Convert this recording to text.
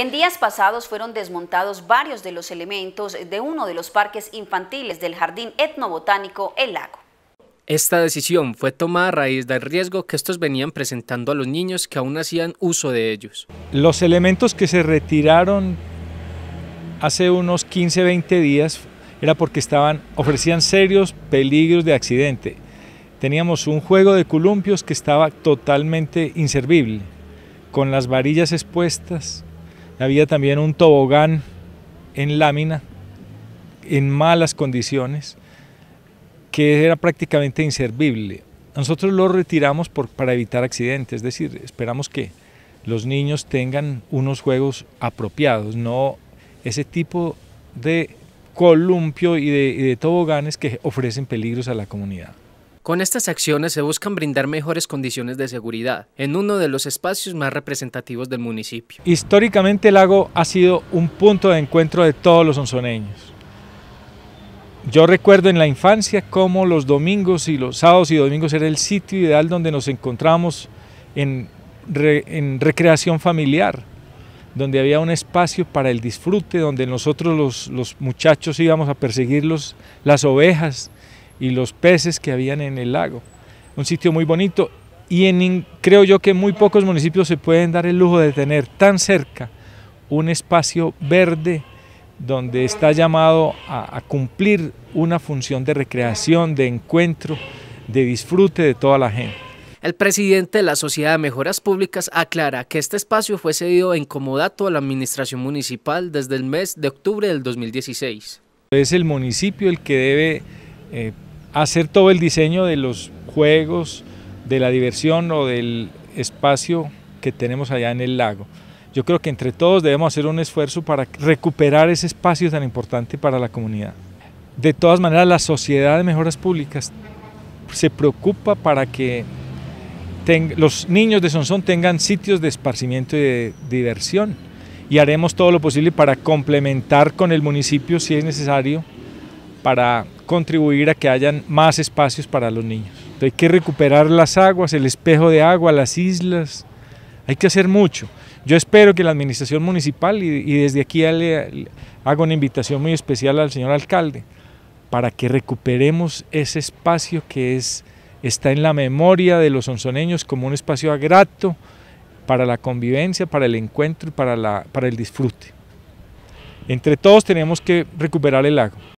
En días pasados fueron desmontados varios de los elementos de uno de los parques infantiles del Jardín Etnobotánico El Lago. Esta decisión fue tomada a raíz del riesgo que estos venían presentando a los niños que aún hacían uso de ellos. Los elementos que se retiraron hace unos 15, 20 días era porque estaban, ofrecían serios peligros de accidente. Teníamos un juego de columpios que estaba totalmente inservible, con las varillas expuestas, había también un tobogán en lámina, en malas condiciones, que era prácticamente inservible. Nosotros lo retiramos para evitar accidentes, es decir, esperamos que los niños tengan unos juegos apropiados, no ese tipo de columpio y de toboganes que ofrecen peligros a la comunidad. Con estas acciones se buscan brindar mejores condiciones de seguridad en uno de los espacios más representativos del municipio. Históricamente el lago ha sido un punto de encuentro de todos los onzoneños. Yo recuerdo en la infancia cómo los domingos y los sábados y domingos era el sitio ideal donde nos encontramos en, recreación familiar, donde había un espacio para el disfrute, donde nosotros los, muchachos íbamos a perseguir las ovejas, y los peces que habían en el lago. Un sitio muy bonito y en, creo yo que muy pocos municipios se pueden dar el lujo de tener tan cerca un espacio verde donde está llamado a, cumplir una función de recreación, de encuentro, de disfrute de toda la gente. El presidente de la Sociedad de Mejoras Públicas aclara que este espacio fue cedido en comodato a la administración municipal desde el mes de octubre del 2016. Es el municipio el que debe eh, hacer todo el diseño de los juegos, de la diversión o del espacio que tenemos allá en el lago. Yo creo que entre todos debemos hacer un esfuerzo para recuperar ese espacio tan importante para la comunidad. De todas maneras, la Sociedad de Mejoras Públicas se preocupa para que los niños de Sonsón tengan sitios de esparcimiento y de diversión y haremos todo lo posible para complementar con el municipio si es necesario para contribuir a que hayan más espacios para los niños. Hay que recuperar las aguas, el espejo de agua, las islas, hay que hacer mucho. Yo espero que la administración municipal, y, desde aquí le, hago una invitación muy especial al señor alcalde, para que recuperemos ese espacio que es, está en la memoria de los sonzoneños como un espacio agrato para la convivencia, para el encuentro y para, la, para el disfrute. Entre todos tenemos que recuperar el lago.